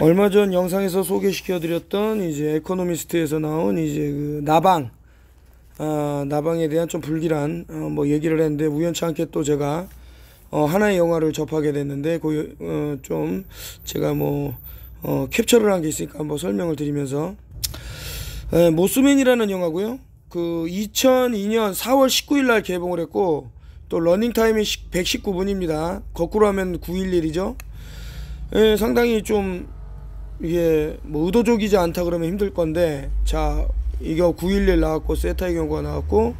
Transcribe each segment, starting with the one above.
얼마 전 영상에서 소개시켜드렸던 이제 에코노미스트에서 나온 이제 그 나방 아, 나방에 대한 좀 불길한 어, 뭐 얘기를 했는데 우연치 않게 또 제가 어, 하나의 영화를 접하게 됐는데 그, 어, 좀 제가 뭐 어, 캡처를 한 게 있으니까 한번 설명을 드리면서 에, 모스맨이라는 영화고요. 그 2002년 4월 19일 날 개봉을 했고 또 러닝타임이 119분입니다. 거꾸로 하면 911이죠. 예, 상당히 좀 이게 뭐 의도적이지 않다 그러면 힘들 건데 자이거911 나왔고 세타의 경우가 나왔고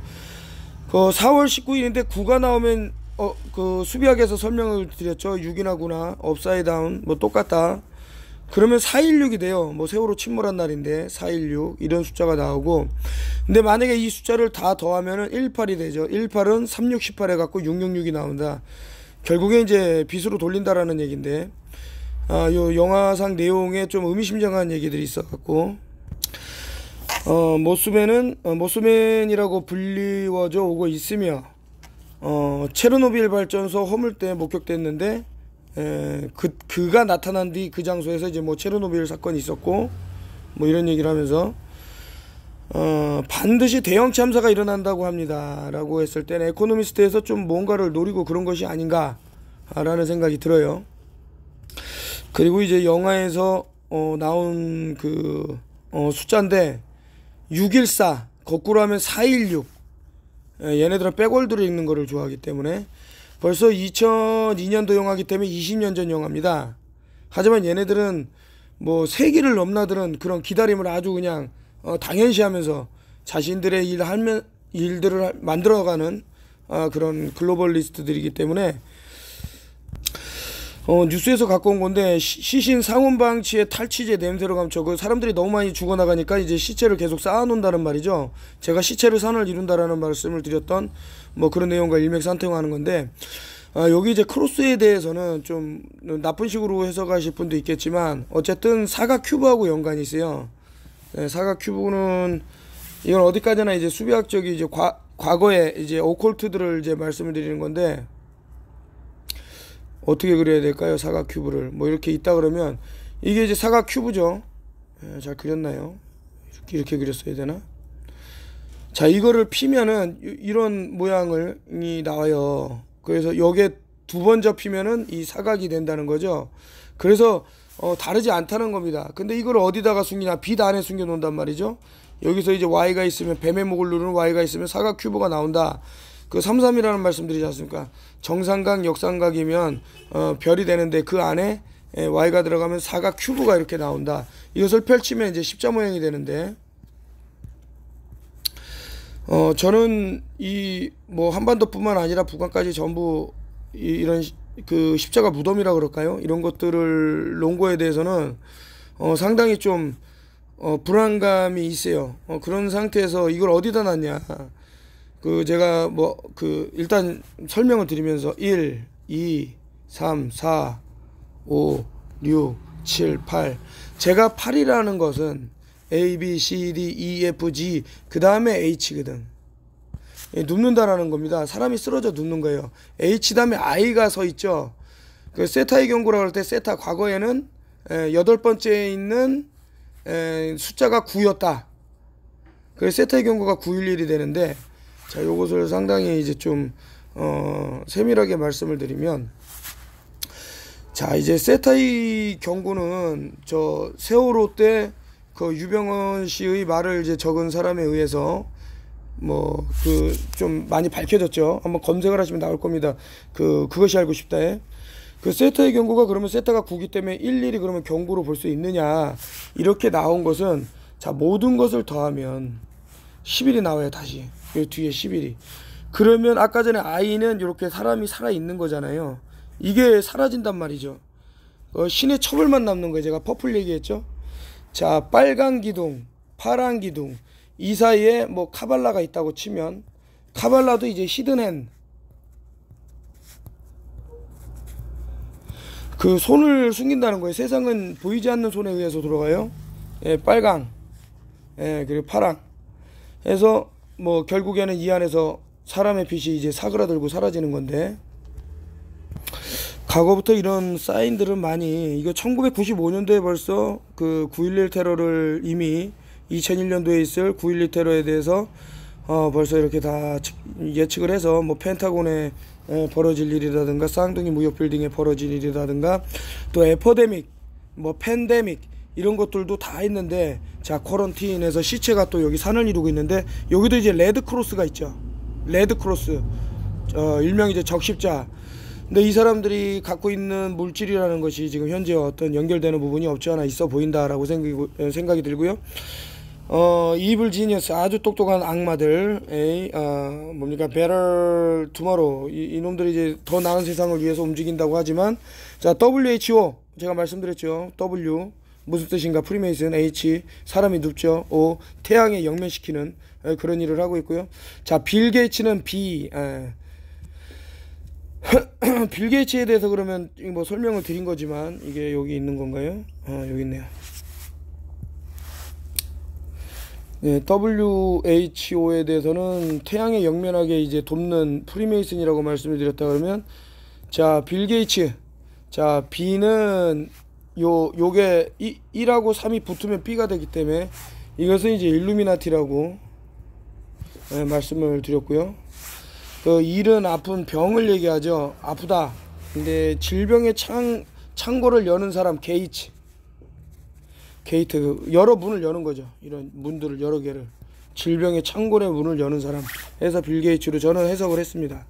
그 4월 19일인데 9가 나오면 어 그 수비학에서 설명을 드렸죠 6이나 9나 업사이다운 뭐 똑같다 그러면 416이 돼요 뭐 세월호 침몰한 날인데 416 이런 숫자가 나오고 근데 만약에 이 숫자를 다 더하면은 18이 되죠 18은 3618 해갖고 666이 나온다 결국에 이제 빛으로 돌린다라는 얘기인데 아, 요 영화상 내용에 좀 의미심장한 얘기들이 있어갖고 어, 모스맨은 어, 모스맨이라고 불리워져 오고 있으며 어, 체르노빌 발전소 허물 때 목격됐는데 에, 그 그가 나타난 뒤 그 장소에서 이제 뭐 체르노빌 사건이 있었고 뭐 이런 얘기를 하면서 어, 반드시 대형 참사가 일어난다고 합니다라고 했을 때는 에코노미스트에서 좀 뭔가를 노리고 그런 것이 아닌가라는 생각이 들어요. 그리고 이제 영화에서 어, 나온 그 어, 숫자인데 614 거꾸로 하면 416 예, 얘네들은 백월드로 읽는 거를 좋아하기 때문에 벌써 2002년도 영화기 때문에 20년 전 영화입니다. 하지만 얘네들은 뭐 세기를 넘나드는 그런 기다림을 아주 그냥 어, 당연시하면서 자신들의 일 하면 일들을 만들어가는 어, 그런 글로벌리스트들이기 때문에 어, 뉴스에서 갖고 온 건데 시신 상온 방치에 탈취제 냄새로 감춰 그 사람들이 너무 많이 죽어나가니까 이제 시체를 계속 쌓아놓는다는 말이죠. 제가 시체를 산을 이룬다라는 말씀을 드렸던 뭐 그런 내용과 일맥상통하는 건데 아, 여기 이제 크로스에 대해서는 좀 나쁜 식으로 해석하실 분도 있겠지만 어쨌든 사각 큐브하고 연관이 있어요. 네, 사각 큐브는 이건 어디까지나 이제 수비학적인 이제 과, 과거에 이제 오컬트들을 이제 말씀을 드리는 건데 어떻게 그려야 될까요? 사각 큐브를. 뭐 이렇게 있다 그러면 이게 이제 사각 큐브죠. 예, 잘 그렸나요? 이렇게, 이렇게 그렸어야 되나? 자, 이거를 피면은 이런 모양이 을 나와요. 그래서 여기에 두 번 접히면은 이 사각이 된다는 거죠. 그래서 어, 다르지 않다는 겁니다. 근데 이걸 어디다가 숨기냐? 빛 안에 숨겨 놓는단 말이죠. 여기서 이제 y가 있으면 뱀의 목을 누르는 y가 있으면 사각 큐브가 나온다. 그 삼삼이라는 말씀드리지 않습니까? 정상각 역삼각이면 어, 별이 되는데 그 안에 예, y가 들어가면 사각 큐브가 이렇게 나온다. 이것을 펼치면 이제 십자 모양이 되는데 어 저는 이 뭐 한반도뿐만 아니라 북한까지 전부 이, 이 런그 십자가 무덤이라 그럴까요? 이런 것들을 놓은 거에 대해서는 어 상당히 좀 어 불안감이 있어요. 어, 그런 상태에서 이걸 어디다 놨냐? 그 제가 뭐 그 일단 설명을 드리면서 1, 2, 3, 4, 5, 6, 7, 8 제가 8이라는 것은 A, B, C, D, E, F, G 그 다음에 H거든 예, 눕는다라는 겁니다. 사람이 쓰러져 눕는 거예요. H 다음에 I가 서 있죠. 그 세타의 경고라고 할 때 세타 과거에는 에, 예, 여덟 번째에 있는 에, 예, 숫자가 9였다. 그래서 세타의 경고가 911이 되는데 자, 요것을 상당히 이제 좀 어, 세밀하게 말씀을 드리면 자, 이제 세타이 경고는 저 세월호 때그 유병헌 씨의 말을 이제 적은 사람에 의해서 뭐 그 좀 많이 밝혀졌죠. 한번 검색을 하시면 나올 겁니다. 그 그것이 알고 싶다에 그 세타의 경고가 그러면 세타가 구기 때문에 일일이 그러면 경고로 볼 수 있느냐 이렇게 나온 것은 자 모든 것을 더하면 10일이 나와요 다시 그 뒤에 11이. 그러면 아까 전에 아이는 이렇게 사람이 살아있는 거잖아요. 이게 사라진단 말이죠. 어, 신의 처벌만 남는 거예요. 제가 퍼플 얘기했죠. 자, 빨간 기둥, 파란 기둥. 이 사이에 뭐 카발라가 있다고 치면 카발라도 이제 히든핸. 그 손을 숨긴다는 거예요. 세상은 보이지 않는 손에 의해서 들어가요. 예, 빨강. 예, 그리고 파랑. 해서 뭐 결국에는 이 안에서 사람의 빛이 이제 사그라들고 사라지는 건데 과거부터 이런 사인들은 많이 이거 1995년도에 벌써 그 9.11 테러를 이미 2001년도에 있을 9.11 테러에 대해서 어 벌써 이렇게 다 예측을 해서 뭐 펜타곤에 벌어질 일이라든가 쌍둥이 무역 빌딩에 벌어질 일이라든가 또 에퍼데믹 뭐 팬데믹 이런 것들도 다 있는데 자코런틴에서 시체가 또 여기 산을 이루고 있는데 여기도 이제 레드 크로스가 있죠 레드 크로스 어, 일명 이제 적십자 근데 이 사람들이 갖고 있는 물질이라는 것이 지금 현재 어떤 연결되는 부분이 없지 않아 있어 보인다라고 생각이, 생각이 들고요. 어, 이블 지니어스 아주 똑똑한 악마들, 에이, 어, 뭡니까, 배럴 투마로 이, 이놈들이 이제 더 나은 세상을 위해서 움직인다고 하지만, 자 WHO 제가 말씀드렸죠, W 무슨 뜻인가 프리메이슨 H 사람이 눕죠 O 태양에 영면시키는 그런 일을 하고 있고요 자 빌 게이츠는 B 에. 빌 게이츠에 대해서 그러면 뭐 설명을 드린 거지만 이게 여기 있는 건가요? 아 여기 있네요 네, WHO에 대해서는 태양에 영면하게 이제 돕는 프리메이슨이라고 말씀을 드렸다 그러면 자, 빌 게이츠. 자, B는 요 요게 이, 1하고 3이 붙으면 B가 되기 때문에 이것은 이제 일루미나티라고 네, 예, 말씀을 드렸고요. 그 일은 아픈 병을 얘기하죠. 아프다. 근데 질병의 창 창고를 여는 사람 게이츠. 게이트 그 여러 문을 여는 거죠. 이런 문들을 여러 개를 질병의 창고의 문을 여는 사람. 해서 빌 게이츠로 저는 해석을 했습니다.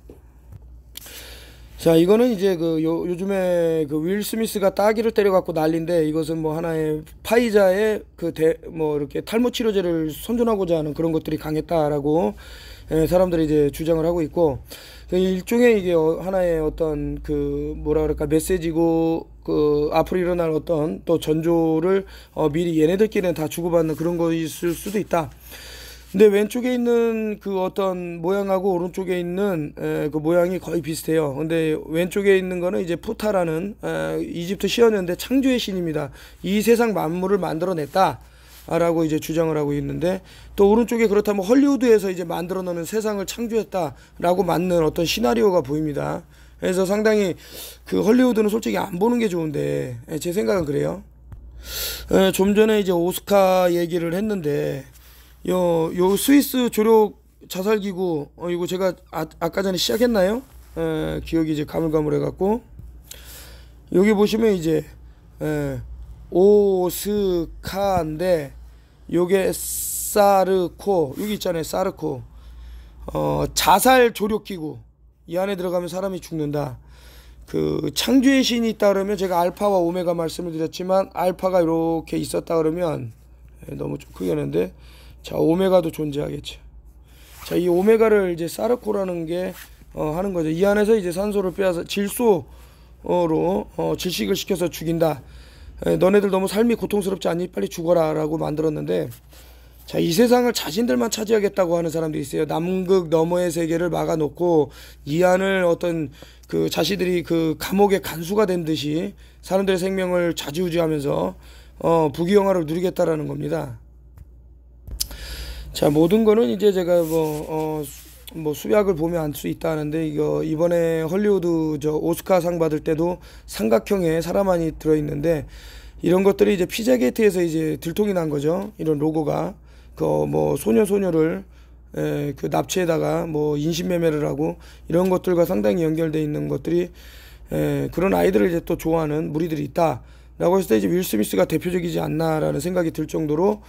자, 이거는 이제 그 요, 요즘에 그 윌 스미스가 따기를 때려갖고 난리인데 이것은 뭐 하나의 파이자의 그뭐 이렇게 탈모 치료제를 선전하고자 하는 그런 것들이 강했다라고 예, 사람들이 이제 주장을 하고 있고 그 일종의 이게 어, 하나의 어떤 그 뭐라 그럴까 메시지고 그 앞으로 일어날 어떤 또 전조를 어, 미리 얘네들끼리는 다 주고받는 그런 거 있을 수도 있다. 근데 왼쪽에 있는 그 어떤 모양하고 오른쪽에 있는 그 모양이 거의 비슷해요. 근데 왼쪽에 있는 거는 이제 푸타라는 이집트 시어년대 창조의 신입니다. 이 세상 만물을 만들어냈다. 라고 이제 주장을 하고 있는데 또 오른쪽에 그렇다면 헐리우드에서 이제 만들어놓는 세상을 창조했다라고 맞는 어떤 시나리오가 보입니다. 그래서 상당히 그 헐리우드는 솔직히 안 보는 게 좋은데 예, 제 생각은 그래요. 좀 전에 이제 오스카 얘기를 했는데 요, 요 스위스 조력 자살기구, 어, 이거 제가 아, 아까 전에 시작했나요? 에, 기억이 이제 가물가물해갖고. 여기 보시면 이제, 오스카인데, 요게 사르코, 여기 있잖아요, 사르코. 어, 자살 조력기구. 이 안에 들어가면 사람이 죽는다. 그 창조의 신이 있다 그러면 제가 알파와 오메가 말씀을 드렸지만 알파가 이렇게 있었다 그러면 예, 너무 좀 크게 하는데 자, 오메가도 존재하겠죠. 자, 이 오메가를 이제 사르코라는 게 어, 하는 거죠. 이 안에서 이제 산소를 빼앗아 질소로 어, 질식을 시켜서 죽인다. 에, 너네들 너무 삶이 고통스럽지 않니? 빨리 죽어라라고 만들었는데 자, 이 세상을 자신들만 차지하겠다고 하는 사람도 있어요. 남극 너머의 세계를 막아놓고 이 안을 어떤 그 자신들이 그 감옥의 간수가 된 듯이 사람들의 생명을 좌지우지하면서 어, 부귀영화를 누리겠다라는 겁니다. 자 모든 거는 이제 제가 뭐, 어, 뭐 수약을 보면 알 수 있다는데 이거 이번에 헐리우드 저 오스카 상 받을 때도 삼각형에 사람안이 들어있는데 이런 것들이 이제 피자 게이트에서 이제 들통이 난 거죠 이런 로고가 그 뭐 소녀 소녀를 에, 그 납치에다가 뭐 인신매매를 하고 이런 것들과 상당히 연결돼 있는 것들이 에, 그런 아이들을 이제 또 좋아하는 무리들이 있다라고 했을 때 이제 윌 스미스가 대표적이지 않나라는 생각이 들 정도로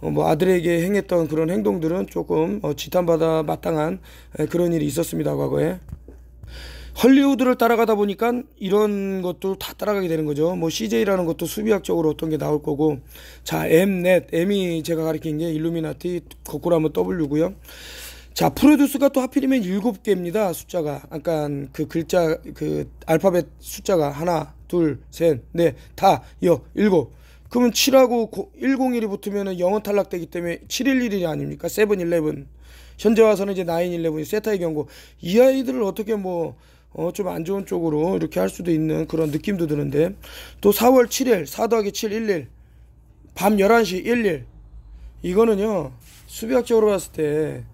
어, 뭐 아들에게 행했던 그런 행동들은 조금 어, 지탄받아 마땅한 에, 그런 일이 있었습니다 과거에 헐리우드를 따라가다 보니까 이런 것도 다 따라가게 되는 거죠. 뭐 CJ라는 것도 수비학적으로 어떤 게 나올 거고. 자, Mnet. M이 제가 가르친 게 일루미나티, 거꾸로 하면 W고요. 자, 프로듀스가 또 하필이면 일곱 개입니다. 숫자가. 아까 그 글자, 그 알파벳 숫자가 하나, 둘, 셋, 넷, 다, 여, 일곱. 그러면 7하고 101이 붙으면 영어 탈락되기 때문에 711이 아닙니까? 세븐일레븐. 현재 와서는 이제 나인일레븐이 세타의 경고. 이 아이들을 어떻게 뭐, 어, 좀 안 좋은 쪽으로 이렇게 할 수도 있는 그런 느낌도 드는데. 또 4월 7일, 4 더하기 7, 11. 밤 11시 11. 이거는요, 수비학적으로 봤을 때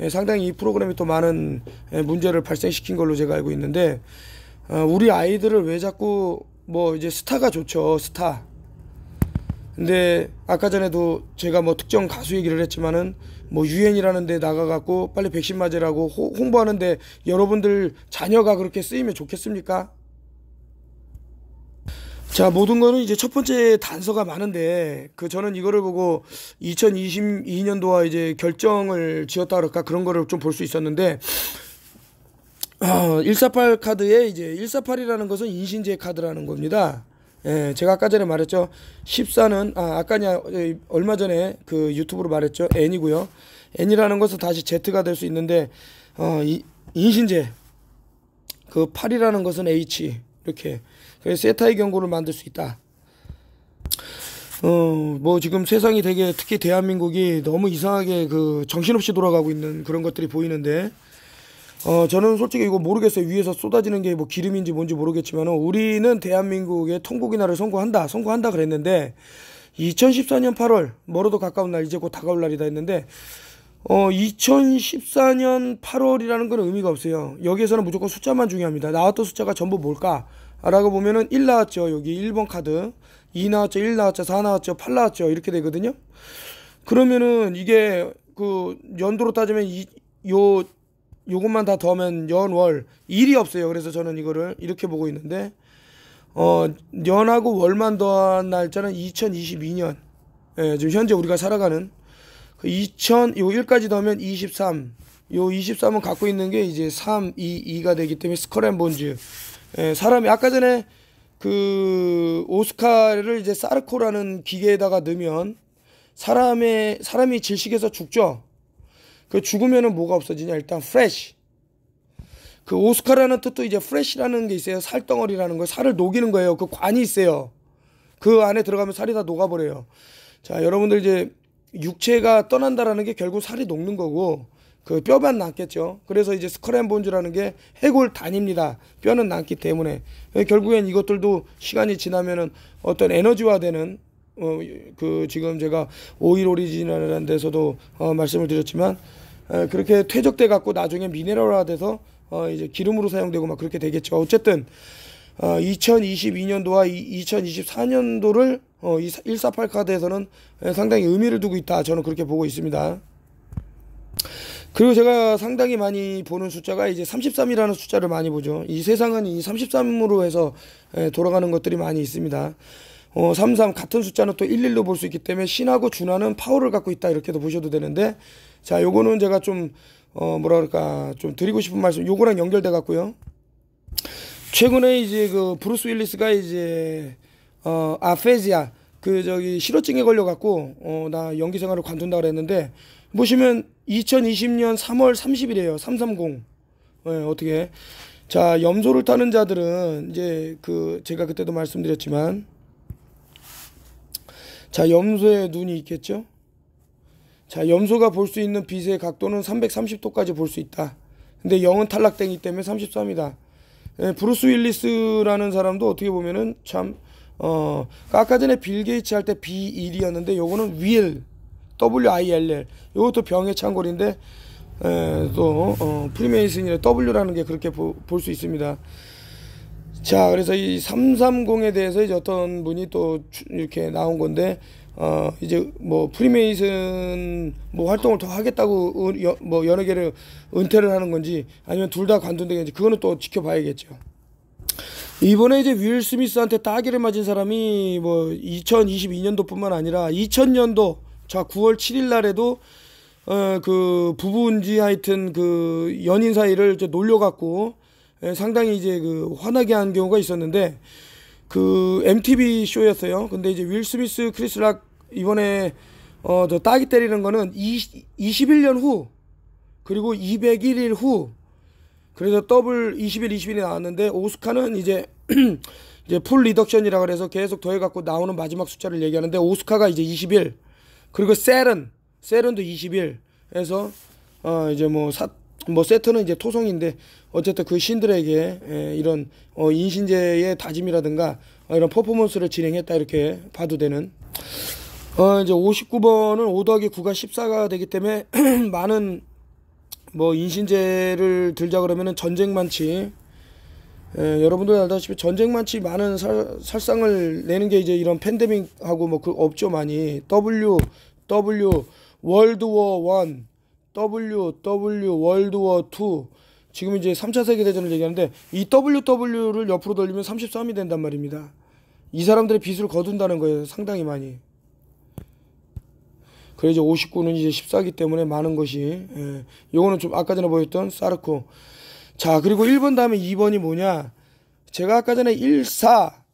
예, 상당히 이 프로그램이 또 많은 예, 문제를 발생시킨 걸로 제가 알고 있는데, 어, 우리 아이들을 왜 자꾸 뭐 이제 스타가 좋죠. 스타. 근데 아까 전에도 제가 뭐 특정 가수 얘기를 했지만은 뭐 유엔이라는 데 나가갖고 빨리 백신 맞으라고 호, 홍보하는데 여러분들 자녀가 그렇게 쓰이면 좋겠습니까? 자 모든 거는 이제 첫 번째 단서가 많은데 그 저는 이거를 보고 2022년도와 이제 결정을 지었다 그럴까 그런 거를 좀 볼 수 있었는데 어, 아, 148 카드에 이제 148이라는 것은 인신제 카드라는 겁니다. 예, 제가 아까 전에 말했죠. 14는 아, 아까냐 얼마 전에 그 유튜브로 말했죠. N이고요. N이라는 것은 다시 Z가 될 수 있는데 어, 이, 인신제 그 8이라는 것은 H 이렇게 그래서 세타의 경고를 만들 수 있다. 어, 뭐 지금 세상이 되게 특히 대한민국이 너무 이상하게 그 정신없이 돌아가고 있는 그런 것들이 보이는데 어, 저는 솔직히 이거 모르겠어요. 위에서 쏟아지는 게 뭐 기름인지 뭔지 모르겠지만 우리는 대한민국의 통곡이나를 선고한다, 선고한다 그랬는데 2014년 8월 멀어도 가까운 날 이제 곧 다가올 날이다 했는데 어, 2014년 8월이라는 건 의미가 없어요. 여기에서는 무조건 숫자만 중요합니다. 나왔던 숫자가 전부 뭘까? 라고 보면은 1 나왔죠. 여기 1번 카드. 2 나왔죠. 1 나왔죠. 4 나왔죠. 8 나왔죠. 이렇게 되거든요. 그러면은 이게 그 연도로 따지면 이, 요 요것만 다 더하면 연월 일이 없어요. 그래서 저는 이거를 이렇게 보고 있는데 어 연하고 월만 더한 날짜는 2022년. 예, 지금 현재 우리가 살아가는 그 2000, 요 1까지 더하면 23. 요 23은 갖고 있는 게 이제 3, 2, 2가 되기 때문에 스컬앤본즈. 예, 사람이 아까 전에 그 오스카를 이제 사르코라는 기계에다가 넣으면 사람의 사람이 질식해서 죽죠. 그 죽으면은 뭐가 없어지냐? 일단 fresh. 그 오스카라는 뜻도 이제 fresh라는 게 있어요. 살덩어리라는 거 살을 녹이는 거예요. 그 관이 있어요. 그 안에 들어가면 살이 다 녹아버려요. 자, 여러분들 이제 육체가 떠난다라는 게 결국 살이 녹는 거고 그 뼈만 남겠죠. 그래서 이제 스크램본즈라는 게 해골 단입니다. 뼈는 남기 때문에 예, 결국엔 이것들도 시간이 지나면은 어떤 에너지화되는 어 그 지금 제가 오일 오리지널이라는 데서도 어 말씀을 드렸지만 그렇게 퇴적돼 갖고 나중에 미네랄화 돼서 어 이제 기름으로 사용되고 막 그렇게 되겠죠. 어쨌든 어 2022년도와 2024년도를 어148 카드에서는 상당히 의미를 두고 있다. 저는 그렇게 보고 있습니다. 그리고 제가 상당히 많이 보는 숫자가 이제 33이라는 숫자를 많이 보죠. 이 세상은 이 33으로 해서 돌아가는 것들이 많이 있습니다. 어, 33 같은 숫자는 또 11로 볼 수 있기 때문에 신하고 준하는 파워를 갖고 있다 이렇게도 보셔도 되는데 자 요거는 제가 좀 어, 뭐라 그럴까 좀 드리고 싶은 말씀 요거랑 연결돼 갖고요. 최근에 이제 그 브루스 윌리스가 이제 어 아페지아 그 저기 실어증에 걸려 갖고 어 나 연기 생활을 관둔다 그랬는데 보시면 2020년 3월 30일이에요. 330. 예, 네, 어떻게 자, 염소를 타는 자들은 이제 그 제가 그때도 말씀드렸지만 자, 염소의 눈이 있겠죠? 자, 염소가 볼 수 있는 빛의 각도는 330도까지 볼 수 있다. 근데 0은 탈락되기 때문에 33이다. 예, 브루스 윌리스라는 사람도 어떻게 보면은 참, 어, 그러니까 아까 전에 빌 게이츠 할 때 B1이었는데 요거는 will, W-I-L-L. 요것도 병의 창골인데, 에, 예, 또, 어, 프리메이슨이나 W라는 게 그렇게 볼 수 있습니다. 자, 그래서 이 330에 대해서 이제 어떤 분이 또 이렇게 나온 건데, 어, 이제 뭐 프리메이슨 뭐 활동을 더 하겠다고 여, 뭐 연예계를 은퇴를 하는 건지 아니면 둘 다관둔되겠지 그거는 또 지켜봐야겠죠. 이번에 이제 윌 스미스한테 따기를 맞은 사람이 뭐 2022년도뿐만 아니라 2000년도 자 9월 7일 날에도 어 그 부부인지 하여튼 그 연인 사이를 이제 놀려갖고 예, 상당히 이제 그 화나게 한 경우가 있었는데 그 MTV 쇼였어요. 근데 이제 윌 스미스, 크리스 락 이번에 어저 따기 때리는 거는 20, 21년 후 그리고 201일 후 그래서 더블 20일, 21이 나왔는데 오스카는 이제 이제 풀 리덕션이라 그래서 계속 더해 갖고 나오는 마지막 숫자를 얘기하는데 오스카가 이제 21 그리고 셀은 셀은도 21 해서 어 이제 뭐뭐 세터는 이제 토성인데 어쨌든 그 신들에게 예, 이런 어, 인신제의 다짐이라든가 어, 이런 퍼포먼스를 진행했다 이렇게 봐도 되는 어 이제 59번은 5 더하기 9가 14가 되기 때문에 많은 뭐 인신제를 들자 그러면은 전쟁만치 예, 여러분들 알다시피 전쟁만치 많은 살, 살상을 내는 게 이제 이런 팬데믹하고 뭐그 없죠 많이 W W 월드워 원 WW 월드워 2 지금 이제 3차 세계대전을 얘기하는데 이 WW를 옆으로 돌리면 33이 된단 말입니다. 이 사람들의 빚을 거둔다는 거예요. 상당히 많이. 그래 이제 59는 이제 14기 때문에 많은 것이 예. 요거는 좀 아까 전에 보였던 사르코 자 그리고 1번 다음에 2번이 뭐냐 제가 아까 전에 1, 4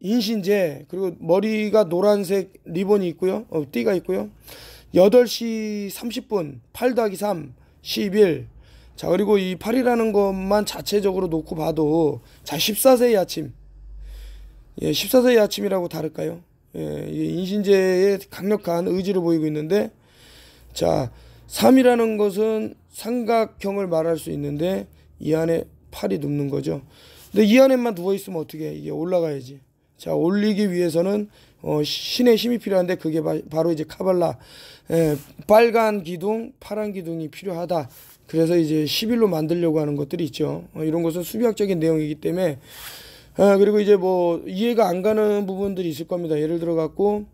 인신제 그리고 머리가 노란색 리본이 있고요 어, 띠가 있고요 8시 30분 8 더하기 3 11. 자, 그리고 이 8이라는 것만 자체적으로 놓고 봐도 자, 14세의 아침. 예, 14세의 아침이라고 다를까요? 예, 인신제의 강력한 의지를 보이고 있는데 자, 3이라는 것은 삼각형을 말할 수 있는데 이 안에 8이 눕는 거죠. 근데 이 안에만 누워 있으면 어떻게 해? 이게 올라가야지. 자, 올리기 위해서는 어, 신의 힘이 필요한데 그게 바, 로 이제 카발라 에, 예, 빨간 기둥, 파란 기둥이 필요하다. 그래서 이제 10일로 만들려고 하는 것들이 있죠. 어, 이런 것은 수비학적인 내용이기 때문에 아, 그리고 이제 뭐 이해가 안 가는 부분들이 있을 겁니다. 예를 들어 갖고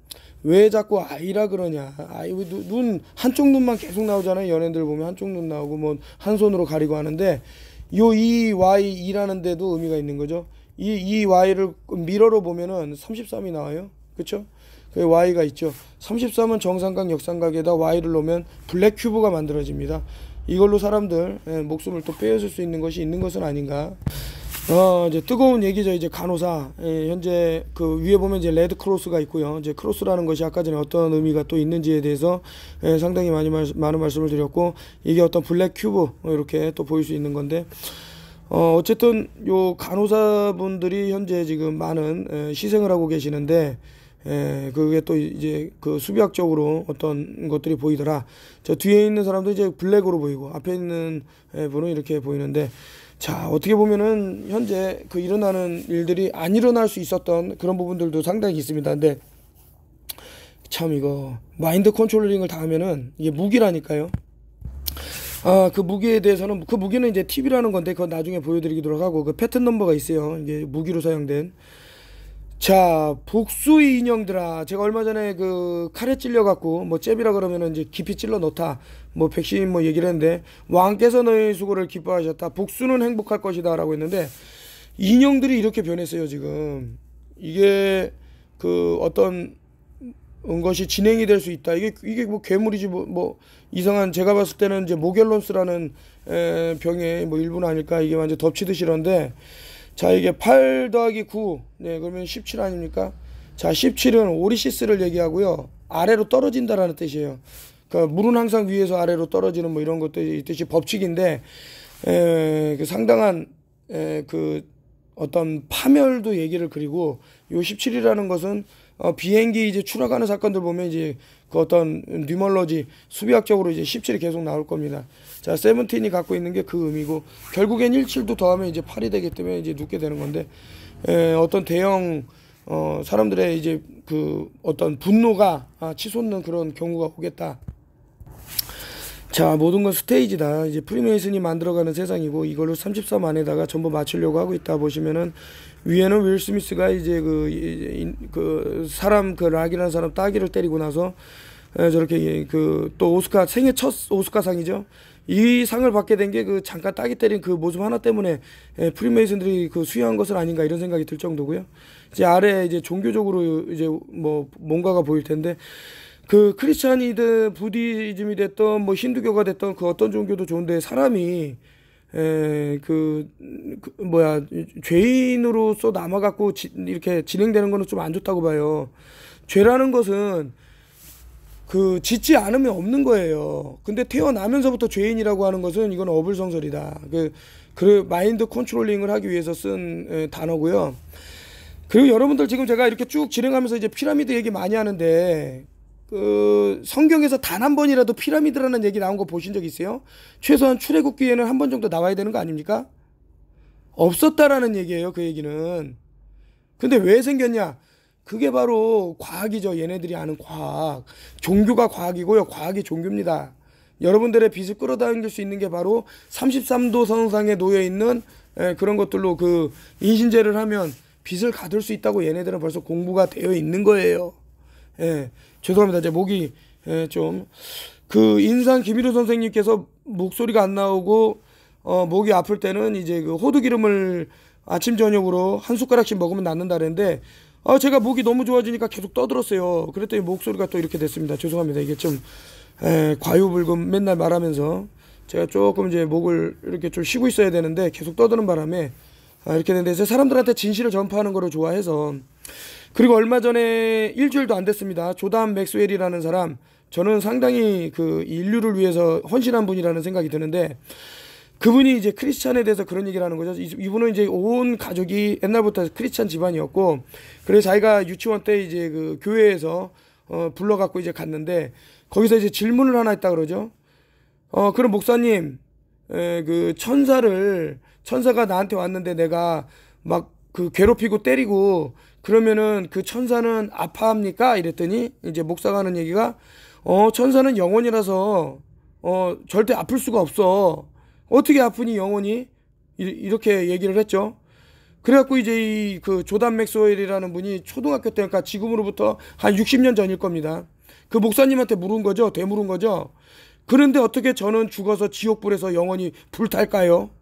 왜 자꾸 아이라 그러냐. 아이 눈 한쪽 눈만 계속 나오잖아요. 연예인들 보면 한쪽 눈 나오고 뭐 한 손으로 가리고 하는데 요 E Y 이라는 데도 의미가 있는 거죠. 이 E Y를 미러로 보면은 33이 나와요. 그렇죠? 그 y가 있죠. 33은 정삼각 역삼각에다 y를 놓으면 블랙 큐브가 만들어집니다. 이걸로 사람들 예, 목숨을 또 빼앗을 수 있는 것이 있는 것은 아닌가. 어 이제 뜨거운 얘기죠. 이제 간호사 예, 현재 그 위에 보면 이제 레드 크로스가 있고요. 이제 크로스라는 것이 아까 전에 어떤 의미가 또 있는지에 대해서 예, 상당히 많이 말, 많은 말씀을 드렸고 이게 어떤 블랙 큐브 뭐 이렇게 또 보일 수 있는 건데. 어, 어쨌든 요 간호사분들이 현재 지금 많은 에, 예, 시생을 하고 계시는데 에, 예, 그게 또 이제 그 수비학적으로 어떤 것들이 보이더라. 저 뒤에 있는 사람도 이제 블랙으로 보이고 앞에 있는 분은 이렇게 보이는데 자, 어떻게 보면은 현재 그 일어나는 일들이 안 일어날 수 있었던 그런 부분들도 상당히 있습니다. 근데 참 이거 마인드 컨트롤링을 다 하면은 이게 무기라니까요. 아, 그 무기에 대해서는 그 무기는 이제 팁이라는 건데 그건 나중에 보여드리기도 하고 그 패턴 넘버가 있어요. 이게 무기로 사용된 자, 복수의 인형들아. 제가 얼마 전에 그 칼에 찔려갖고, 뭐 잽이라 그러면은 이제 깊이 찔러 놓다뭐 백신 뭐 얘기를 했는데, 왕께서 너의 수고를 기뻐하셨다. 복수는 행복할 것이다. 라고 했는데, 인형들이 이렇게 변했어요, 지금. 이게 그 어떤 음, 것이 진행이 될 수 있다. 이게, 이게 뭐 괴물이지 뭐, 뭐 이상한 제가 봤을 때는 이제 모겔론스라는 에, 병의 뭐 일부는 아닐까. 이게 완전 덮치듯이런데, 이자 이게 8 더하기 9 네, 그러면 17 아닙니까? 자 17은 오리시스를 얘기하고요. 아래로 떨어진다라는 뜻이에요. 그러니까 물은 항상 위에서 아래로 떨어지는 뭐 이런 것도 이 뜻이 법칙인데 에, 그 상당한 에, 그 어떤 파멸도 얘기를 그리고 요 17이라는 것은 어, 비행기 이제 추락하는 사건들 보면 이제 그 어떤 뉴멀러지 수비학적으로 이제 17이 계속 나올 겁니다. 자, 세븐틴이 갖고 있는 게 그 의미고 결국엔 17도 더하면 이제 8이 되기 때문에 이제 눕게 되는 건데 에, 어떤 대형 어, 사람들의 이제 그 어떤 분노가 아, 치솟는 그런 경우가 오겠다. 자, 모든 건 스테이지다. 이제 프리메이슨이 만들어가는 세상이고 이걸로 33 안에다가 전부 맞추려고 하고 있다 보시면은 위에는 윌 스미스가 이제 그, 이제 그 사람 그 락이라는 사람 따기를 때리고 나서 저렇게 그 또 오스카 생애 첫 오스카상이죠. 이 상을 받게 된 게 그 잠깐 따기 때린 그 모습 하나 때문에 예, 프리메이슨들이 그 수여한 것은 아닌가 이런 생각이 들 정도고요. 이제 아래 이제 종교적으로 이제 뭐 뭔가가 보일 텐데 그 크리스찬이든 부디즘이 됐던 뭐 힌두교가 됐던 그 어떤 종교도 좋은데 사람이 에그 예, 그, 뭐야 죄인으로서 남아갖고 지, 이렇게 진행되는 거는 좀안 좋다고 봐요. 죄라는 것은 그 짓지 않으면 없는 거예요. 근데 태어나면서부터 죄인이라고 하는 것은 이건 어불성설이다. 그, 그 마인드 컨트롤링을 하기 위해서 쓴 단어고요. 그리고 여러분들 지금 제가 이렇게 쭉 진행하면서 이제 피라미드 얘기 많이 하는데 그 성경에서 단 한 번이라도 피라미드라는 얘기 나온 거 보신 적 있어요? 최소한 출애굽기에는 한 번 정도 나와야 되는 거 아닙니까? 없었다라는 얘기예요. 그 얘기는. 근데 왜 생겼냐? 그게 바로 과학이죠. 얘네들이 아는 과학. 종교가 과학이고요. 과학이 종교입니다. 여러분들의 빛을 끌어당길 수 있는 게 바로 33도 선상에 놓여 있는 예, 그런 것들로 그 인신제를 하면 빛을 가둘 수 있다고 얘네들은 벌써 공부가 되어 있는 거예요. 예, 죄송합니다. 제 목이 예, 좀그 인상 김일우 선생님께서 목소리가 안 나오고 어, 목이 아플 때는 이제 그 호두 기름을 아침 저녁으로 한 숟가락씩 먹으면 낫는다는데 그랬 아, 제가 목이 너무 좋아지니까 계속 떠들었어요. 그랬더니 목소리가 또 이렇게 됐습니다. 죄송합니다. 이게 좀 에, 과유불금 맨날 말하면서 제가 조금 이제 목을 이렇게 좀 쉬고 있어야 되는데 계속 떠드는 바람에 아, 이렇게 됐는데 사람들한테 진실을 전파하는 거를 좋아해서 그리고 얼마 전에 일주일도 안 됐습니다. 조담 맥스웰이라는 사람 저는 상당히 그 인류를 위해서 헌신한 분이라는 생각이 드는데 그분이 이제 크리스찬에 대해서 그런 얘기를 하는 거죠. 이분은 이제 온 가족이 옛날부터 크리스찬 집안이었고, 그래서 자기가 유치원 때 이제 그 교회에서 어, 불러갖고 이제 갔는데, 거기서 이제 질문을 하나 했다 그러죠. 어, 그럼 목사님, 에, 그 천사를, 천사가 나한테 왔는데 내가 막 그 괴롭히고 때리고, 그러면은 그 천사는 아파합니까? 이랬더니, 이제 목사가 하는 얘기가, 어, 천사는 영혼이라서, 어, 절대 아플 수가 없어. 어떻게 아프니 영원히 이렇게 얘기를 했죠. 그래갖고 이제 이 그 조단 맥스웰이라는 분이 초등학교 때, 그러니까 지금으로부터 한 60년 전일 겁니다. 그 목사님한테 물은 거죠. 되물은 거죠. 그런데 어떻게 저는 죽어서 지옥불에서 영원히 불탈까요?